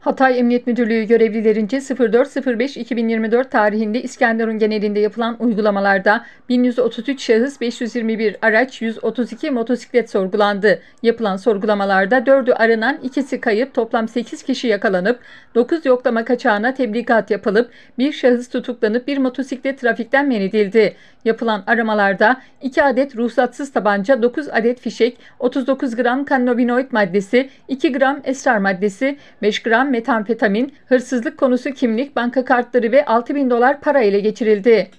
Hatay Emniyet Müdürlüğü görevlilerince 04.05.2024 tarihinde İskenderun genelinde yapılan uygulamalarda 1133 şahıs 521 araç 132 motosiklet sorgulandı. Yapılan sorgulamalarda 4'ü aranan ikisi kayıp toplam 8 kişi yakalanıp 9 yoklama kaçağına tebligat yapılıp bir şahıs tutuklanıp bir motosiklet trafikten men edildi. Yapılan aramalarda 2 adet ruhsatsız tabanca, 9 adet fişek, 39 gram kannabinoid maddesi, 2 gram esrar maddesi, 5 gram metamfetamin, hırsızlık konusu kimlik, banka kartları ve 6 bin dolar para ele geçirildi.